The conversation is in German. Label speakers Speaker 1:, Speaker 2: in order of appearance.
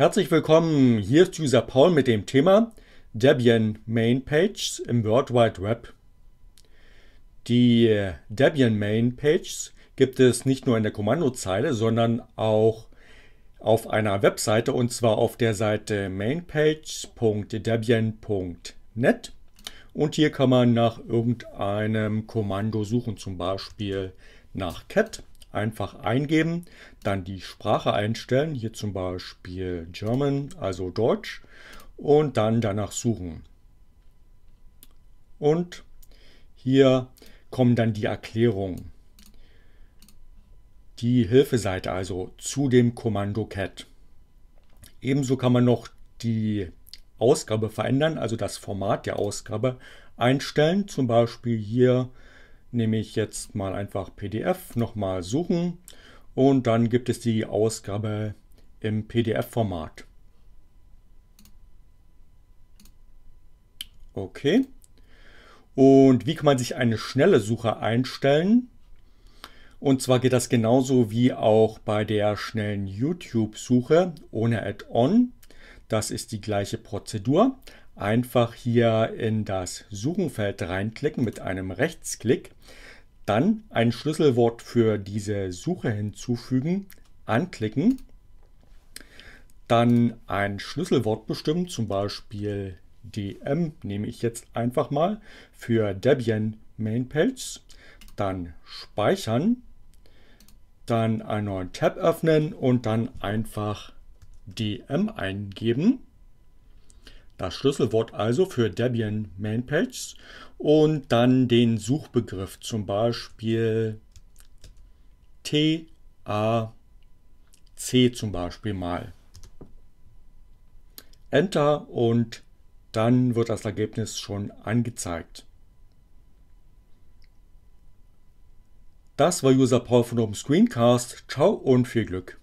Speaker 1: Herzlich willkommen, hier ist User Paul mit dem Thema Debian Main Pages im World Wide Web. Die äh, Debian Main Pages gibt es nicht nur in der Kommandozeile, sondern auch auf einer Webseite und zwar auf der Seite mainpage.debian.net und hier kann man nach irgendeinem Kommando suchen, zum Beispiel nach cat einfach eingeben, dann die Sprache einstellen, hier zum Beispiel German, also Deutsch, und dann danach suchen. Und hier kommen dann die Erklärungen. Die Hilfeseite also zu dem Kommando cat. Ebenso kann man noch die Ausgabe verändern, also das Format der Ausgabe einstellen. Zum Beispiel hier nehme ich jetzt mal einfach PDF nochmal suchen und dann gibt es die Ausgabe im PDF-Format. Okay. Und wie kann man sich eine schnelle Suche einstellen? Und zwar geht das genauso wie auch bei der schnellen YouTube-Suche ohne Add-on. Das ist die gleiche Prozedur. Einfach hier in das Suchenfeld reinklicken mit einem Rechtsklick. Dann ein Schlüsselwort für diese Suche hinzufügen, anklicken. Dann ein Schlüsselwort bestimmen, zum Beispiel DM nehme ich jetzt einfach mal für Debian Mainpage. Dann speichern, dann einen neuen Tab öffnen und dann einfach dm eingeben. Das Schlüsselwort also für Debian Mainpages und dann den Suchbegriff, zum Beispiel TAC zum Beispiel mal. Enter und dann wird das Ergebnis schon angezeigt. Das war User Paul von Open Screencast. Ciao und viel Glück.